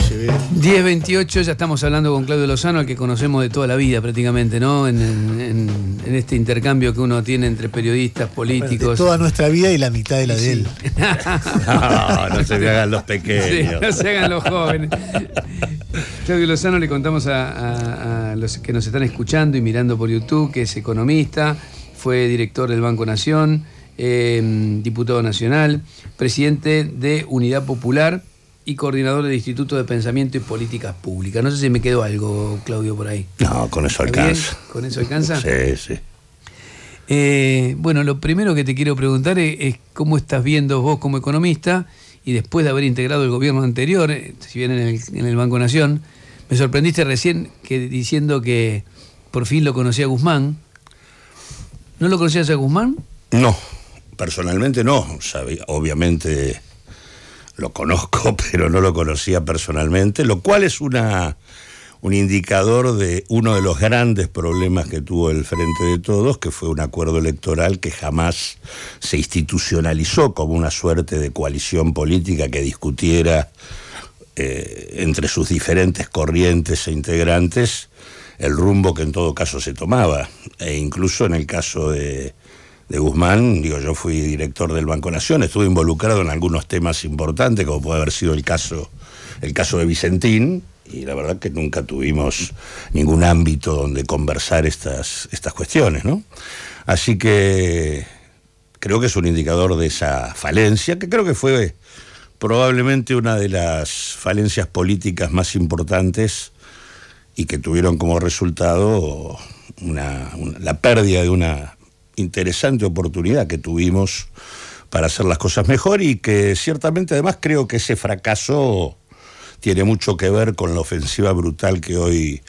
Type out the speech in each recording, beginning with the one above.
10.28, ya estamos hablando con Claudio Lozano, al que conocemos de toda la vida prácticamente, ¿no? En, este intercambio que uno tiene entre periodistas, políticos. toda nuestra vida y la mitad de la de él. no, se hagan los pequeños. no se hagan los jóvenes. Claudio Lozano le contamos a, los que nos están escuchando y mirando por YouTube que es economista, fue director del Banco Nación. Eh, diputado nacional, presidente de Unidad Popular, y coordinador del Instituto de Pensamiento y Políticas Públicas. No sé si me quedó algo, Claudio, por ahí. No, con eso alcanza. ¿Con eso alcanza? Sí, sí. Eh, bueno, lo primero que te quiero preguntar es, cómo estás viendo vos como economista y después de haber integrado el gobierno anterior, eh, si bien en el, Banco Nación, me sorprendiste recién que, diciendo que por fin lo conocía Guzmán. ¿No lo conocías a Guzmán? No, personalmente no. obviamente lo conozco, pero no lo conocía personalmente, lo cual es una, un indicador de uno de los grandes problemas que tuvo el Frente de Todos, que fue un acuerdo electoral que jamás se institucionalizó como una suerte de coalición política que discutiera eh, entre sus diferentes corrientes e integrantes el rumbo que en todo caso se tomaba, e incluso en el caso de de Guzmán, digo, yo fui director del Banco Nación, estuve involucrado en algunos temas importantes, como puede haber sido el caso, el caso de Vicentín, y la verdad que nunca tuvimos ningún ámbito donde conversar estas, estas cuestiones, ¿no? Así que creo que es un indicador de esa falencia, que creo que fue probablemente una de las falencias políticas más importantes y que tuvieron como resultado la pérdida de una interesante oportunidad que tuvimos para hacer las cosas mejor y que ciertamente además creo que ese fracaso tiene mucho que ver con la ofensiva brutal que hoy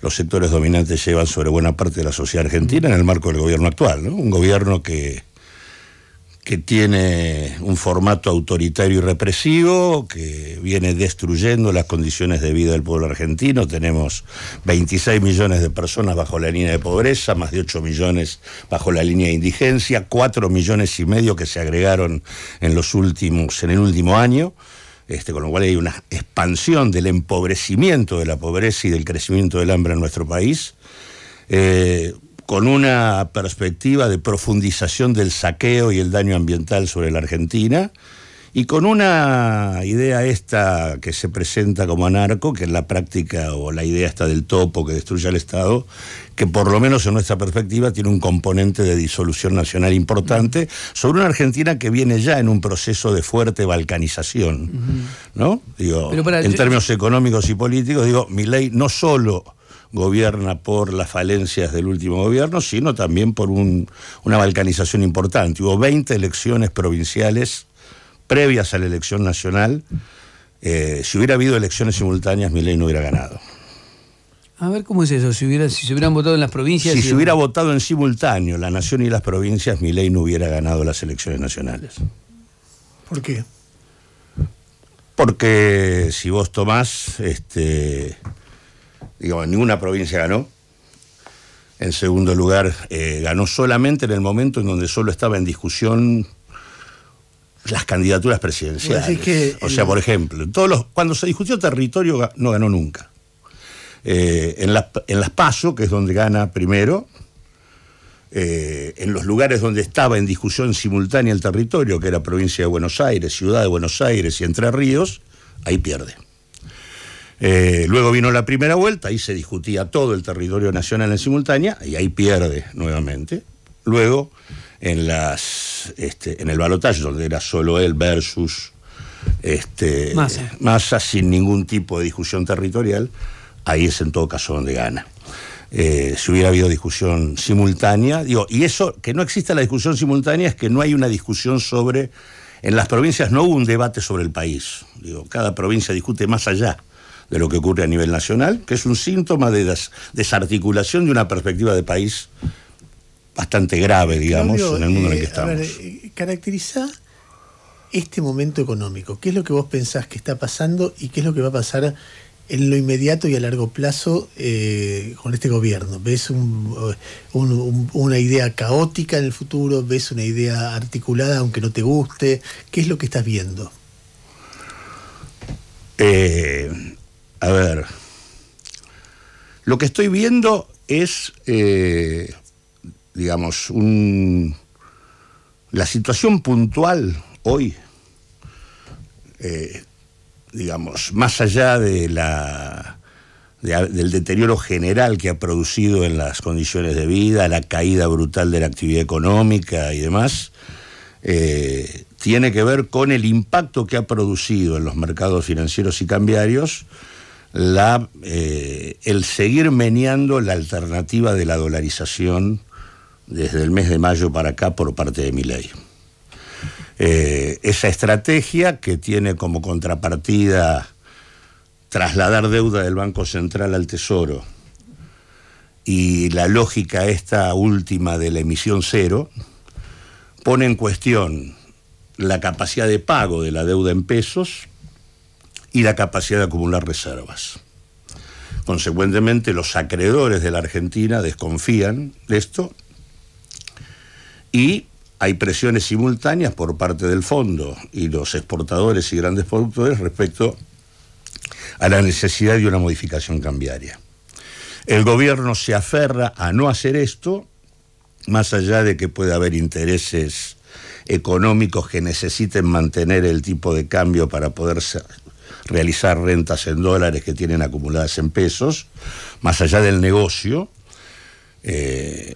los sectores dominantes llevan sobre buena parte de la sociedad argentina en el marco del gobierno actual. ¿no? Un gobierno que que tiene un formato autoritario y represivo, que viene destruyendo las condiciones de vida del pueblo argentino. Tenemos 26 millones de personas bajo la línea de pobreza, más de 8 millones bajo la línea de indigencia, 4 millones y medio que se agregaron en los últimos, en el último año. Este, con lo cual hay una expansión del empobrecimiento de la pobreza y del crecimiento del hambre en nuestro país. Eh, con una perspectiva de profundización del saqueo y el daño ambiental sobre la Argentina, y con una idea esta que se presenta como anarco, que es la práctica o la idea esta del topo que destruye al Estado, que por lo menos en nuestra perspectiva tiene un componente de disolución nacional importante sobre una Argentina que viene ya en un proceso de fuerte balcanización, ¿no? Digo, en términos económicos y políticos, digo, mi ley no solo gobierna por las falencias del último gobierno, sino también por una balcanización importante. Hubo 20 elecciones provinciales previas a la elección nacional. Eh, si hubiera habido elecciones simultáneas, mi ley no hubiera ganado. A ver cómo es eso, si, hubiera, se hubieran votado en las provincias. Si, se hubiera votado en simultáneo la nación y las provincias, mi ley no hubiera ganado las elecciones nacionales. ¿Por qué? Porque si vos tomás este, digamos, ninguna provincia ganó. En segundo lugar, eh, ganó solamente en el momento en donde solo estaba en discusión las candidaturas presidenciales. o sea, por ejemplo, todos cuando se discutió territorio no ganó nunca. Eh, en, en, las PASO, que es donde gana primero, eh, en los lugares donde estaba en discusión simultánea el territorio, que era provincia de Buenos Aires, ciudad de Buenos Aires y Entre Ríos, ahí pierde. Eh, luego vino la primera vuelta, ahí se discutía todo el territorio nacional en simultánea y ahí pierde nuevamente. Luego, en, las, este, en el balotaje, donde era solo él versus este, masa. sin ningún tipo de discusión territorial, ahí es en todo caso donde gana. Eh, si hubiera habido discusión simultánea, digo, y eso, que no exista la discusión simultánea es que no hay una discusión sobre, en las provincias no hubo un debate sobre el país, digo, cada provincia discute más allá de lo que ocurre a nivel nacional, que es un síntoma de desarticulación de una perspectiva de país bastante grave, digamos, en el mundo en el que eh, estamos. Eh, caracteriza este momento económico. ¿Qué es lo que vos pensás que está pasando y qué es lo que va a pasar en lo inmediato y a largo plazo eh, con este gobierno? ¿Ves una idea caótica en el futuro? ¿Ves una idea articulada aunque no te guste? ¿Qué es lo que estás viendo? Eh, a ver, lo que estoy viendo es, eh, digamos, la situación puntual hoy, eh, digamos, más allá de la, del deterioro general que ha producido en las condiciones de vida, la caída brutal de la actividad económica y demás, eh, tiene que ver con el impacto que ha producido en los mercados financieros y cambiarios eh, el seguir meneando la alternativa de la dolarización desde el mes de mayo para acá por parte de mi ley. Eh, esa estrategia que tiene como contrapartida trasladar deuda del Banco Central al Tesoro y la lógica esta última de la emisión cero, pone en cuestión la capacidad de pago de la deuda en pesos, y la capacidad de acumular reservas. Consecuentemente, los acreedores de la Argentina desconfían de esto y hay presiones simultáneas por parte del fondo y los exportadores y grandes productores respecto a la necesidad de una modificación cambiaria. El gobierno se aferra a no hacer esto, más allá de que pueda haber intereses económicos que necesiten mantener el tipo de cambio para poder ser realizar rentas en dólares que tienen acumuladas en pesos, más allá del negocio. Eh,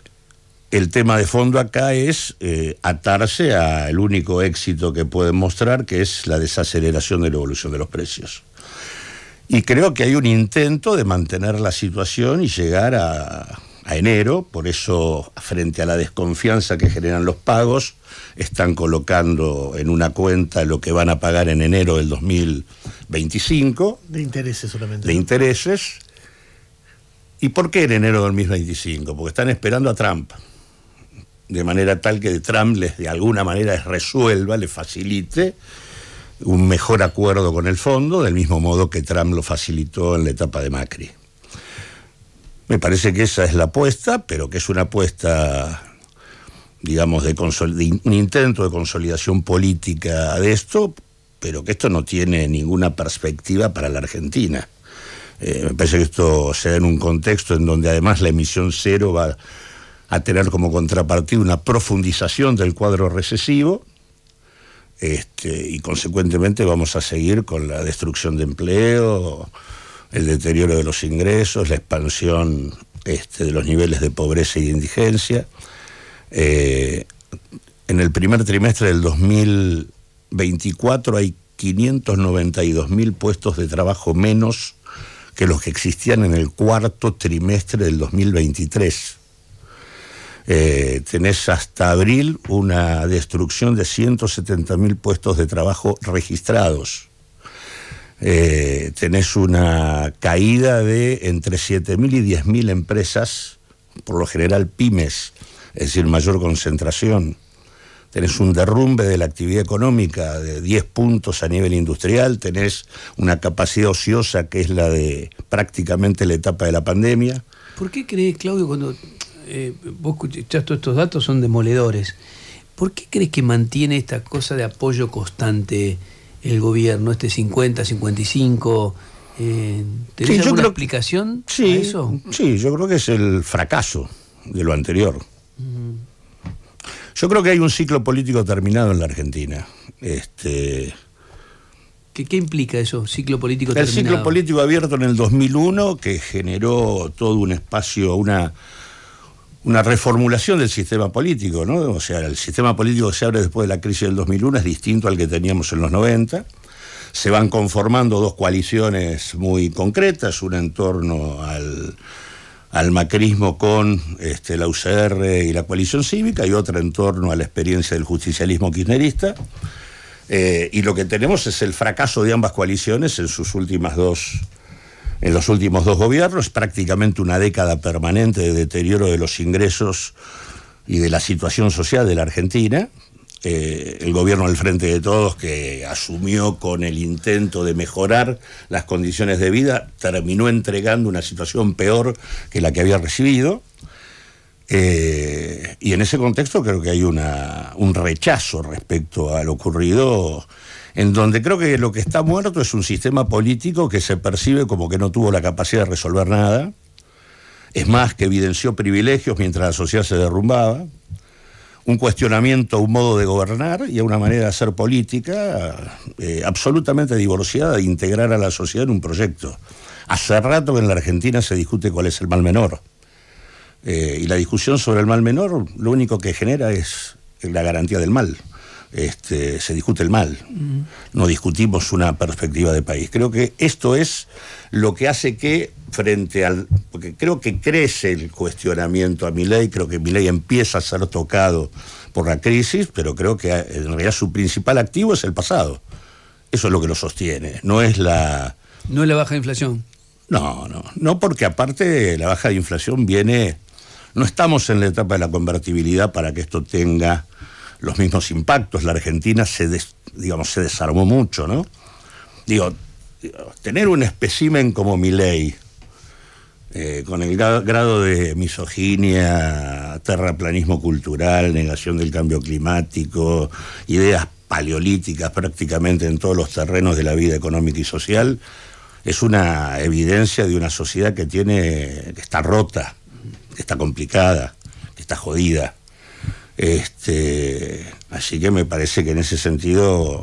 el tema de fondo acá es eh, atarse al único éxito que pueden mostrar, que es la desaceleración de la evolución de los precios. Y creo que hay un intento de mantener la situación y llegar a, a enero, por eso frente a la desconfianza que generan los pagos, están colocando en una cuenta lo que van a pagar en enero del 2025. De intereses solamente. De intereses. ¿Y por qué en enero del 2025? Porque están esperando a Trump. De manera tal que Trump les de alguna manera les resuelva, le facilite un mejor acuerdo con el fondo, del mismo modo que Trump lo facilitó en la etapa de Macri. Me parece que esa es la apuesta, pero que es una apuesta digamos, de, un intento de consolidación política de esto, pero que esto no tiene ninguna perspectiva para la Argentina. Eh, me parece que esto se da en un contexto en donde además la emisión cero va a tener como contrapartida una profundización del cuadro recesivo este, y consecuentemente vamos a seguir con la destrucción de empleo, el deterioro de los ingresos, la expansión este, de los niveles de pobreza y indigencia. Eh, en el primer trimestre del 2024 hay 592.000 puestos de trabajo menos que los que existían en el cuarto trimestre del 2023. Eh, tenés hasta abril una destrucción de 170.000 puestos de trabajo registrados. Eh, tenés una caída de entre 7.000 y 10.000 empresas, por lo general pymes, es decir, mayor concentración. Tenés un derrumbe de la actividad económica de 10 puntos a nivel industrial, tenés una capacidad ociosa que es la de prácticamente la etapa de la pandemia. ¿Por qué crees, Claudio, cuando eh, vos escuchás todos estos datos son demoledores? ¿Por qué crees que mantiene esta cosa de apoyo constante? el gobierno, este 50, 55. Eh, ¿Tenés sí, alguna explicación eso? Sí, yo creo que es el fracaso de lo anterior. Yo creo que hay un ciclo político terminado en la Argentina. Este... ¿Qué, implica eso, ciclo político terminado? El ciclo político abierto en el 2001, que generó todo un espacio, una una reformulación del sistema político, ¿no? O sea, el sistema político que se abre después de la crisis del 2001 es distinto al que teníamos en los 90. Se van conformando dos coaliciones muy concretas, una en torno al, macrismo con este, la UCR y la coalición cívica y otra en torno a la experiencia del justicialismo kirchnerista. Eh, y lo que tenemos es el fracaso de ambas coaliciones en sus últimas dos en los últimos dos gobiernos, prácticamente una década permanente de deterioro de los ingresos y de la situación social de la Argentina. Eh, el gobierno al Frente de Todos, que asumió con el intento de mejorar las condiciones de vida, terminó entregando una situación peor que la que había recibido. Eh, y en ese contexto creo que hay una, un rechazo respecto a lo ocurrido en donde creo que lo que está muerto es un sistema político que se percibe como que no tuvo la capacidad de resolver nada, es más, que evidenció privilegios mientras la sociedad se derrumbaba, un cuestionamiento a un modo de gobernar y a una manera de hacer política eh, absolutamente divorciada de integrar a la sociedad en un proyecto. Hace rato que en la Argentina se discute cuál es el mal menor. Eh, y la discusión sobre el mal menor lo único que genera es la garantía del mal. Este, se discute el mal, no discutimos una perspectiva de país. Creo que esto es lo que hace que frente al... porque creo que crece el cuestionamiento a mi ley, creo que mi ley empieza a ser tocado por la crisis, pero creo que en realidad su principal activo es el pasado. Eso es lo que lo sostiene, no es la... No es la baja de inflación. No, no, no porque aparte la baja de inflación viene... No estamos en la etapa de la convertibilidad para que esto tenga los mismos impactos. La Argentina se, digamos, se desarmó mucho, ¿no? Digo, tener un espécimen como Milei, eh, con el grado de misoginia, terraplanismo cultural, negación del cambio climático, ideas paleolíticas prácticamente en todos los terrenos de la vida económica y social, es una evidencia de una sociedad que tiene que está rota, que está complicada, que está jodida. Este, así que me parece que en ese sentido,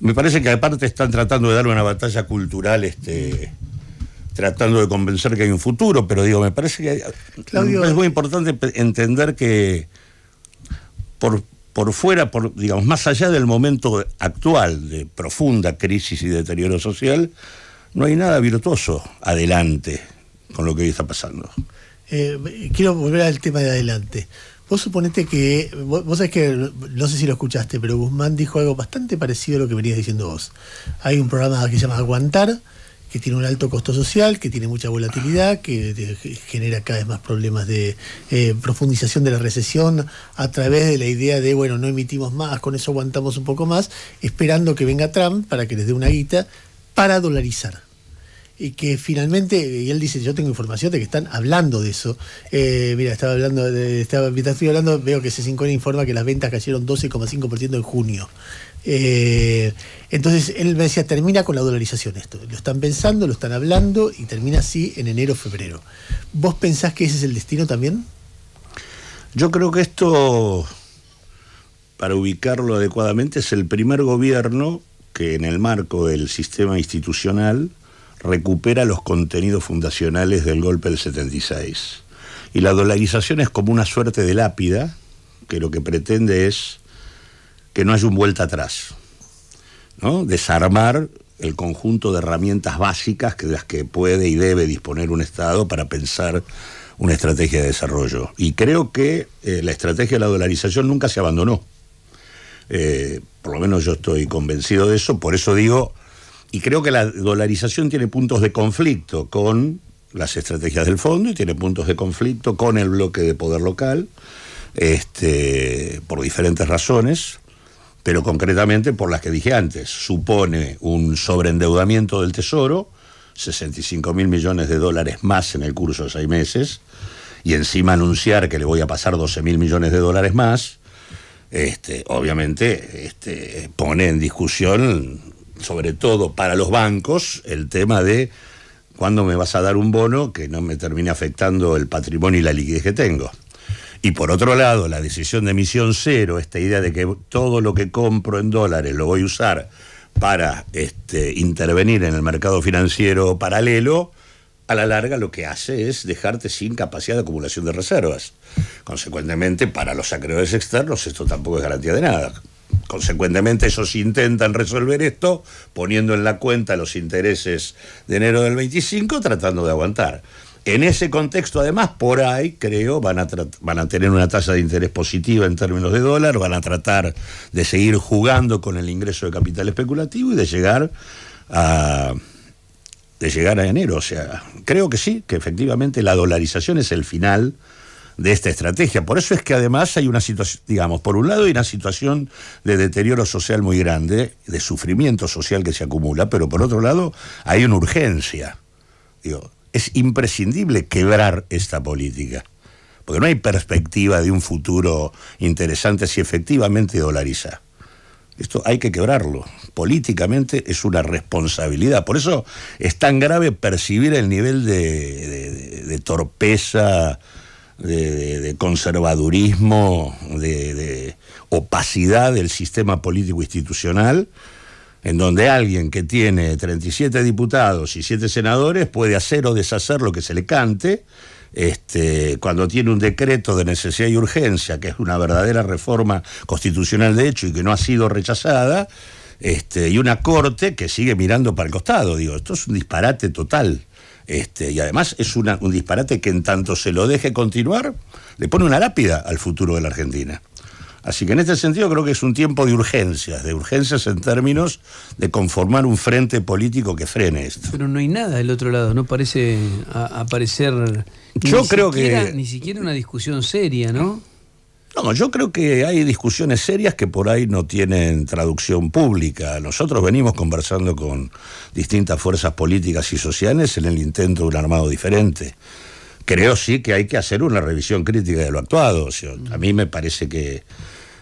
me parece que aparte están tratando de dar una batalla cultural, este, tratando de convencer que hay un futuro, pero digo, me parece que es muy importante entender que por, por fuera, por, digamos, más allá del momento actual de profunda crisis y deterioro social, no hay nada virtuoso adelante con lo que hoy está pasando. Eh, quiero volver al tema de adelante. Vos suponete que, vos, sabés que, no sé si lo escuchaste, pero Guzmán dijo algo bastante parecido a lo que venías diciendo vos. Hay un programa que se llama Aguantar, que tiene un alto costo social, que tiene mucha volatilidad, que genera cada vez más problemas de eh, profundización de la recesión a través de la idea de, bueno, no emitimos más, con eso aguantamos un poco más, esperando que venga Trump para que les dé una guita para dolarizar y que finalmente, y él dice, yo tengo información de que están hablando de eso. Eh, mira, estaba hablando, estaba, mientras estoy hablando, veo que C5N informa que las ventas cayeron 12,5% en junio. Eh, entonces, él me decía, termina con la dolarización esto. Lo están pensando, lo están hablando y termina así en enero, febrero. ¿Vos pensás que ese es el destino también? Yo creo que esto, para ubicarlo adecuadamente, es el primer gobierno que en el marco del sistema institucional recupera los contenidos fundacionales del golpe del 76. Y la dolarización es como una suerte de lápida que lo que pretende es que no haya un vuelta atrás, ¿no? desarmar el conjunto de herramientas básicas de las que puede y debe disponer un Estado para pensar una estrategia de desarrollo. Y creo que eh, la estrategia de la dolarización nunca se abandonó. Eh, por lo menos yo estoy convencido de eso, por eso digo, y creo que la dolarización tiene puntos de conflicto con las estrategias del fondo y tiene puntos de conflicto con el bloque de poder local, este, por diferentes razones, pero concretamente por las que dije antes. Supone un sobreendeudamiento del Tesoro, 65 mil millones de dólares más en el curso de seis meses, y encima anunciar que le voy a pasar 12 mil millones de dólares más, este, obviamente este, pone en discusión sobre todo para los bancos, el tema de cuándo me vas a dar un bono que no me termine afectando el patrimonio y la liquidez que tengo. Y por otro lado, la decisión de emisión cero, esta idea de que todo lo que compro en dólares lo voy a usar para este, intervenir en el mercado financiero paralelo, a la larga lo que hace es dejarte sin capacidad de acumulación de reservas. Consecuentemente, para los acreedores externos esto tampoco es garantía de nada. Consecuentemente, ellos intentan resolver esto poniendo en la cuenta los intereses de enero del 25, tratando de aguantar. En ese contexto, además, por ahí, creo, van a, tener una tasa de interés positiva en términos de dólar, van a tratar de seguir jugando con el ingreso de capital especulativo y de llegar a de llegar a enero. O sea, creo que sí, que efectivamente la dolarización es el final de esta estrategia. Por eso es que además hay una situación, digamos, por un lado hay una situación de deterioro social muy grande, de sufrimiento social que se acumula, pero por otro lado hay una urgencia. Digo, es imprescindible quebrar esta política, porque no hay perspectiva de un futuro interesante si efectivamente dolariza. Esto hay que quebrarlo. Políticamente es una responsabilidad. Por eso es tan grave percibir el nivel de, de torpeza de, conservadurismo, de, opacidad del sistema político institucional, en donde alguien que tiene 37 diputados y 7 senadores puede hacer o deshacer lo que se le cante, este, cuando tiene un decreto de necesidad y urgencia, que es una verdadera reforma constitucional de hecho y que no ha sido rechazada, este, y una corte que sigue mirando para el costado. Digo, esto es un disparate total. Este, y además es un disparate que en tanto se lo deje continuar, le pone una lápida al futuro de la Argentina. Así que en este sentido creo que es un tiempo de urgencias, de urgencias en términos de conformar un frente político que frene esto. Pero no hay nada del otro lado, no parece aparecer... Yo creo que... Ni siquiera una discusión seria, ¿no? No, yo creo que hay discusiones serias que por ahí no tienen traducción pública. Nosotros venimos conversando con distintas fuerzas políticas y sociales en el intento de un armado diferente. Creo sí que hay que hacer una revisión crítica de lo actuado. a mí me parece que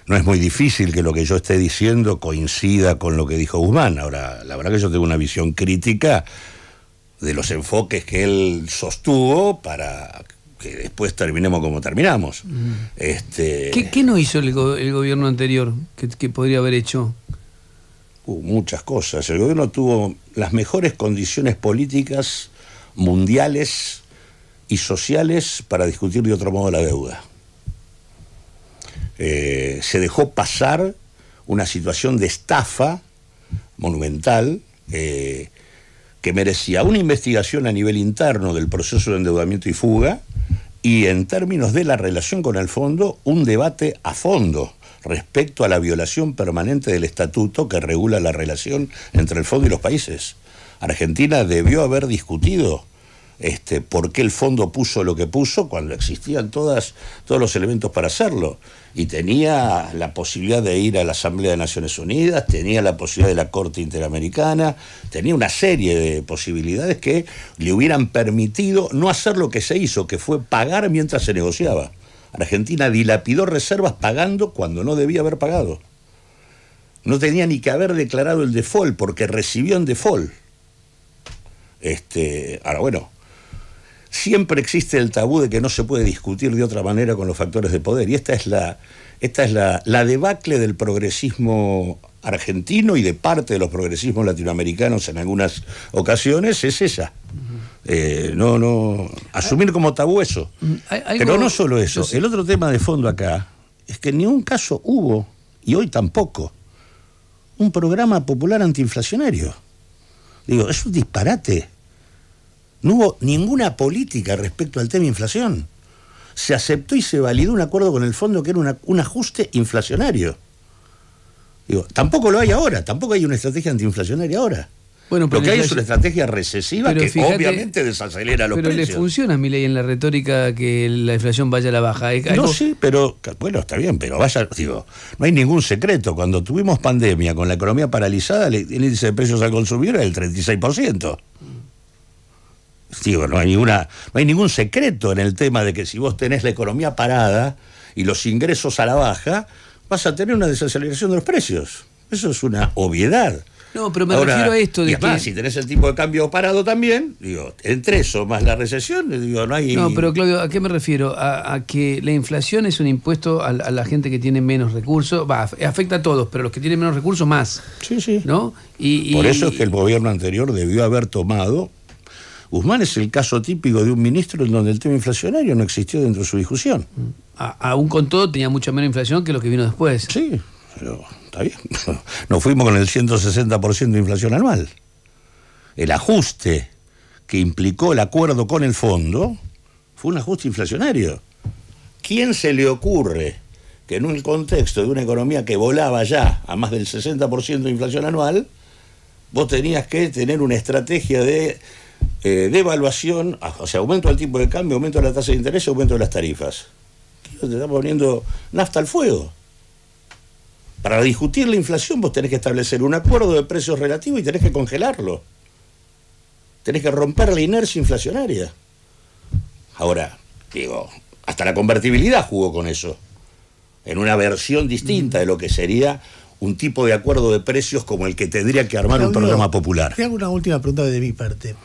no es muy difícil que lo que yo esté diciendo coincida con lo que dijo Guzmán. Ahora, la verdad que yo tengo una visión crítica de los enfoques que él sostuvo para que después terminemos como terminamos. Mm. Este, ¿Qué, no hizo el, gobierno anterior que, podría haber hecho? muchas cosas. El gobierno tuvo las mejores condiciones políticas, mundiales y sociales para discutir de otro modo la deuda. Eh, se dejó pasar una situación de estafa monumental. Eh, que merecía una investigación a nivel interno del proceso de endeudamiento y fuga, y en términos de la relación con el fondo, un debate a fondo respecto a la violación permanente del estatuto que regula la relación entre el fondo y los países. Argentina debió haber discutido este, por qué el fondo puso lo que puso cuando existían todos los elementos para hacerlo. Y tenía la posibilidad de ir a la Asamblea de Naciones Unidas, tenía la posibilidad de la Corte Interamericana, tenía una serie de posibilidades que le hubieran permitido no hacer lo que se hizo, que fue pagar mientras se negociaba. Argentina dilapidó reservas pagando cuando no debía haber pagado. No tenía ni que haber declarado el default porque recibió en default. Este, ahora bueno, siempre existe el tabú de que no se puede discutir de otra manera con los factores de poder. Y esta es la, esta es la, debacle del progresismo argentino y de parte de los progresismos latinoamericanos en algunas ocasiones, es esa. Eh, no, no. Asumir como tabú eso. Mm, Pero no solo eso. El otro tema de fondo acá es que en ningún caso hubo, y hoy tampoco, un programa popular antiinflacionario. Digo, es un disparate. No hubo ninguna política respecto al tema inflación. Se aceptó y se validó un acuerdo con el fondo que era un ajuste inflacionario. Digo, tampoco lo hay ahora, tampoco hay una estrategia antiinflacionaria ahora. Bueno, pero lo que hay es una estrategia recesiva que obviamente desacelera los precios. Pero le funciona a mi ley en la retórica que la inflación vaya a la baja. no, sí, pero bueno, está bien, pero vaya, digo, no hay ningún secreto. Cuando tuvimos pandemia con la economía paralizada, el índice de precios al consumidor era del 36% no hay ninguna, hay ningún secreto en el tema de que si vos tenés la economía parada y los ingresos a la baja, vas a tener una desaceleración de los precios. Eso es una obviedad. No, pero me refiero a esto y además, si tenés el tipo de cambio parado también, digo, entre eso más la recesión, digo, no hay... No, pero Claudio, ¿a qué me refiero? A, que la inflación es un impuesto a, la gente que tiene menos recursos, va, afecta a todos, pero los que tienen menos recursos más. Sí, sí. ¿No? Y, y... Por eso es que el gobierno anterior debió haber tomado Guzmán es el caso típico de un ministro en donde el tema inflacionario no existió dentro de su discusión. aún con todo tenía mucha menos inflación que lo que vino después. Sí, pero está bien. Nos fuimos con el 160% de inflación anual. El ajuste que implicó el acuerdo con el fondo fue un ajuste inflacionario. ¿Quién se le ocurre que en un contexto de una economía que volaba ya a más del 60% de inflación anual, vos tenías que tener una estrategia de eh, devaluación, ah, o sea, aumento del tipo de cambio, aumento de la tasa de interés, aumento de las tarifas. Te estamos poniendo nafta al fuego. Para discutir la inflación vos tenés que establecer un acuerdo de precios relativos y tenés que congelarlo. Tenés que romper la inercia inflacionaria. Ahora, digo, hasta la convertibilidad jugó con eso. En una versión distinta de lo que sería un tipo de acuerdo de precios como el que tendría que armar un programa popular. Te hago una última pregunta de mi parte.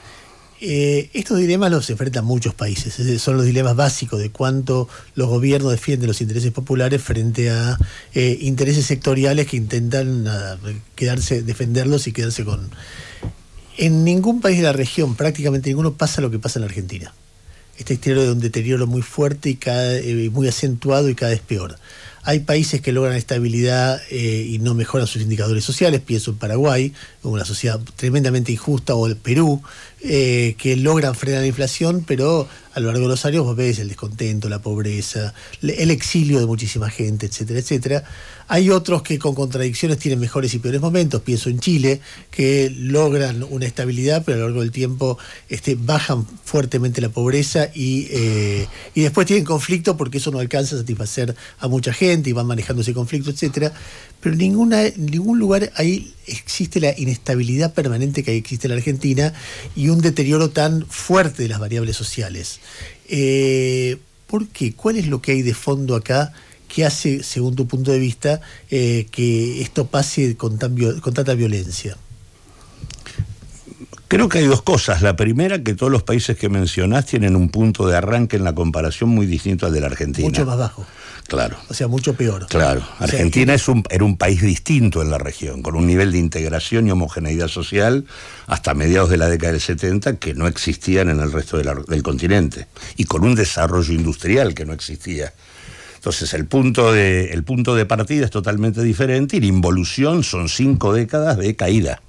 Eh, estos dilemas los enfrentan muchos países, son los dilemas básicos de cuánto los gobiernos defienden los intereses populares frente a eh, intereses sectoriales que intentan ah, quedarse, defenderlos y quedarse con... En ningún país de la región, prácticamente ninguno, pasa lo que pasa en la Argentina. Este exterior de un deterioro muy fuerte y eh, muy acentuado y cada vez peor. Hay países que logran estabilidad eh, y no mejoran sus indicadores sociales, pienso en Paraguay, una sociedad tremendamente injusta, o el Perú, eh, que logran frenar la inflación, pero a lo largo de los años vos ves el descontento, la pobreza, el exilio de muchísima gente, etcétera, etcétera. Hay otros que con contradicciones tienen mejores y peores momentos, pienso en Chile, que logran una estabilidad, pero a lo largo del tiempo este, bajan fuertemente la pobreza y eh, después tienen conflicto porque eso no alcanza a satisfacer a mucha gente y van manejando ese conflicto, etcétera, pero en, ningún lugar ahí existe la inestabilidad permanente que existe en la Argentina y un deterioro tan fuerte de las variables sociales. Eh, ¿Por qué? ¿Cuál es lo que hay de fondo acá? que hace, según tu punto de vista, eh, que esto pase con tanta violencia? Creo que hay dos cosas. La primera, que todos los países que mencionás tienen un punto de arranque en la comparación muy distinto al de la Argentina. Mucho más bajo. Claro. O sea, mucho peor. Claro. Argentina es un, era un país distinto en la región, con un nivel de integración y homogeneidad social hasta mediados de la década del 70 que no existían en el resto del continente y con un desarrollo industrial que no existía. Entonces el punto, de, el punto de partida es totalmente diferente y la involución son cinco décadas de caída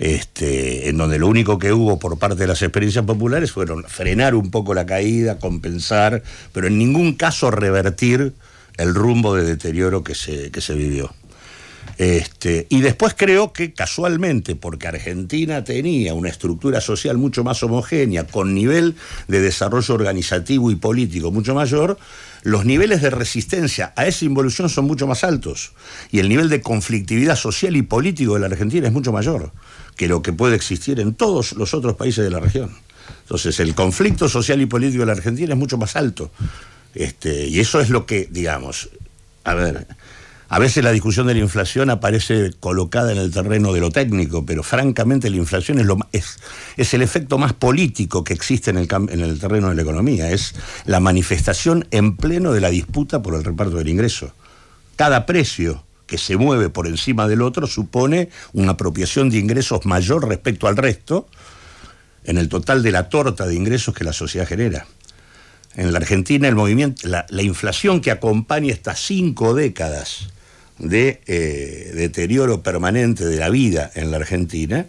este, en donde lo único que hubo por parte de las experiencias populares fueron frenar un poco la caída, compensar, pero en ningún caso revertir el rumbo de deterioro que se, que se vivió. Este, y después creo que casualmente, porque Argentina tenía una estructura social mucho más homogénea, con nivel de desarrollo organizativo y político mucho mayor, los niveles de resistencia a esa involución son mucho más altos y el nivel de conflictividad social y político de la Argentina es mucho mayor que lo que puede existir en todos los otros países de la región. Entonces, el conflicto social y político de la Argentina es mucho más alto. Este, y eso es lo que, digamos, a ver, a veces la discusión de la inflación aparece colocada en el terreno de lo técnico, pero francamente la inflación es, lo, es el efecto más político que existe en el, en el terreno de la economía. Es la manifestación en pleno de la disputa por el reparto del ingreso. Cada precio que se mueve por encima del otro supone una apropiación de ingresos mayor respecto al resto en el total de la torta de ingresos que la sociedad genera. En la Argentina el movimiento, la, inflación que acompaña estas cinco décadas de eh, deterioro permanente de la vida en la Argentina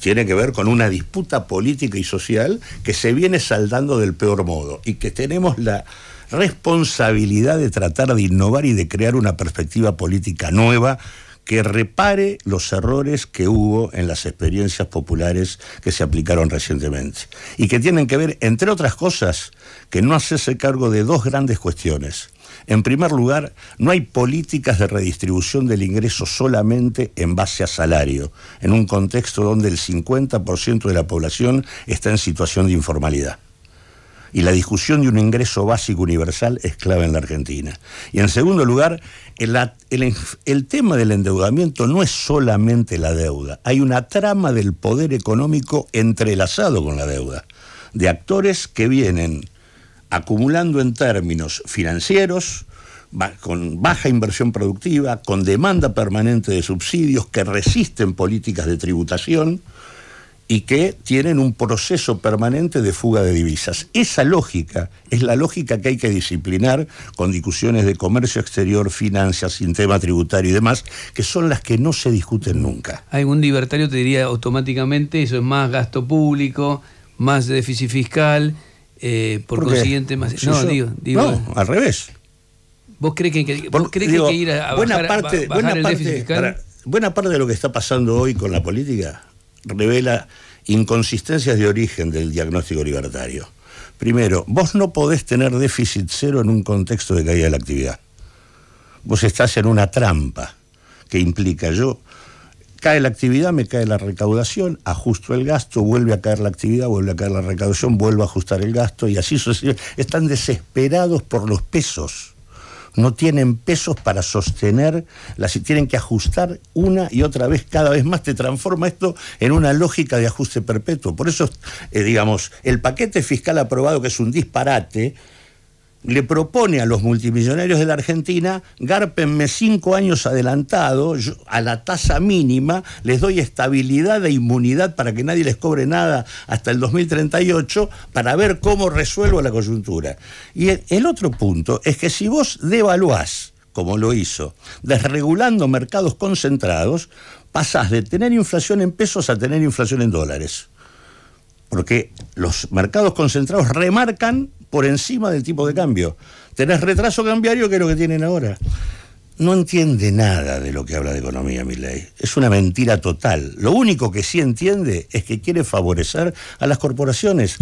tiene que ver con una disputa política y social que se viene saldando del peor modo y que tenemos la, responsabilidad de tratar de innovar y de crear una perspectiva política nueva que repare los errores que hubo en las experiencias populares que se aplicaron recientemente y que tienen que ver, entre otras cosas, que no hacerse cargo de dos grandes cuestiones. En primer lugar, no hay políticas de redistribución del ingreso solamente en base a salario, en un contexto donde el 50% de la población está en situación de informalidad y la discusión de un ingreso básico universal es clave en la Argentina. Y en segundo lugar, el, tema del endeudamiento no es solamente la deuda, hay una trama del poder económico entrelazado con la deuda, de actores que vienen acumulando en términos financieros, con baja inversión productiva, con demanda permanente de subsidios que resisten políticas de tributación, y que tienen un proceso permanente de fuga de divisas. Esa lógica es la lógica que hay que disciplinar con discusiones de comercio exterior, finanzas, tema tributario y demás, que son las que no se discuten nunca. Algún libertario te diría automáticamente eso es más gasto público, más déficit fiscal, eh, por, consiguiente más... no, al revés. ¿Vos crees que, hay que ir a, parte, el déficit fiscal? buena parte de lo que está pasando hoy con la política revela inconsistencias de origen del diagnóstico libertario. Primero, vos no podés tener déficit cero en un contexto de caída de la actividad. Vos estás en una trampa que implica yo, cae la actividad, me cae la recaudación, ajusto el gasto, vuelve a caer la actividad, vuelve a caer la recaudación, vuelvo a ajustar el gasto y así sucesivamente. Están desesperados por los pesos no tienen pesos para sostener, las tienen que ajustar una y otra vez, cada vez más te transforma esto en una lógica de ajuste perpetuo. Por eso, eh, digamos, el paquete fiscal aprobado, que es un disparate, le propone a los multimillonarios de la Argentina, gárpenme cinco años adelantado, a la tasa mínima, les doy estabilidad e inmunidad para que nadie les cobre nada hasta el 2038, para ver cómo resuelvo la coyuntura. Y el, el otro punto es que si vos devaluás, como lo hizo, desregulando mercados concentrados, pasás de tener inflación en pesos a tener inflación en dólares. Porque los mercados concentrados remarcan por encima del tipo de cambio. Tenés retraso cambiario que es lo que tienen ahora. No entiende nada de lo que habla de economía, ley. Es una mentira total. Lo único que sí entiende es que quiere favorecer a las corporaciones.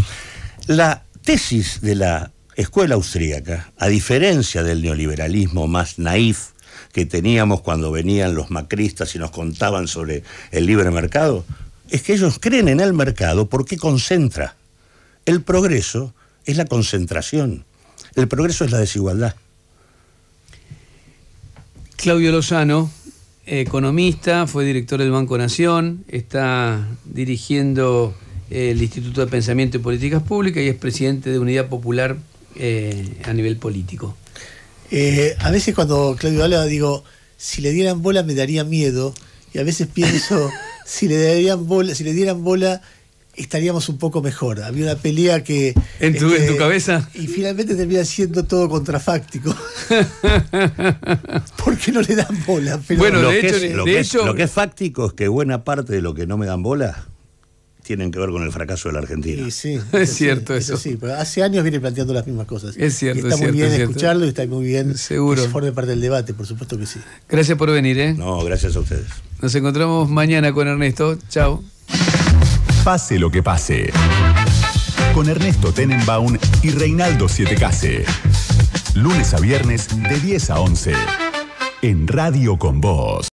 La tesis de la escuela austríaca, a diferencia del neoliberalismo más naif que teníamos cuando venían los macristas y nos contaban sobre el libre mercado, es que ellos creen en el mercado porque concentra. El progreso es la concentración. El progreso es la desigualdad. Claudio Lozano, economista, fue director del Banco Nación, está dirigiendo el Instituto de Pensamiento y Políticas Públicas y es presidente de Unidad Popular eh, a nivel político. Eh, a veces cuando Claudio habla digo, si le dieran bola me daría miedo y a veces pienso... si le, darían bola, si le dieran bola estaríamos un poco mejor. Había una pelea que... ¿En tu, en tu este, cabeza? Y finalmente termina siendo todo contrafáctico. Porque no le dan bola. bueno, lo que es fáctico es que buena parte de lo que no me dan bola tienen que ver con el fracaso de la Argentina. Sí, sí, es cierto eso. Sí, pero hace años viene planteando las mismas cosas. Es cierto. Y está muy bien escucharlo y está muy bien Seguro. forme parte del debate, por supuesto que sí. Gracias por venir, ¿eh? No, gracias a ustedes. Nos encontramos mañana con Ernesto. Chao. Pase lo que pase. Con Ernesto Tenenbaum y Reinaldo Siete Case. Lunes a viernes de 10 a 11. En Radio con Voz.